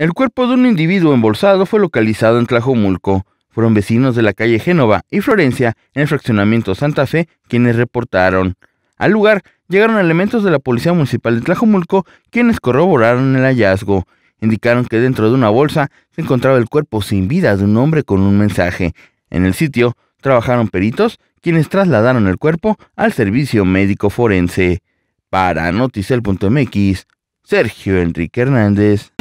El cuerpo de un individuo embolsado fue localizado en Tlajomulco. Fueron vecinos de la calle Génova y Florencia, en el fraccionamiento Santa Fe, quienes reportaron. Al lugar llegaron elementos de la Policía Municipal de Tlajomulco, quienes corroboraron el hallazgo. Indicaron que dentro de una bolsa se encontraba el cuerpo sin vida de un hombre con un mensaje. En el sitio trabajaron peritos, quienes trasladaron el cuerpo al servicio médico forense. Para Noticel.mx, Sergio Enrique Hernández.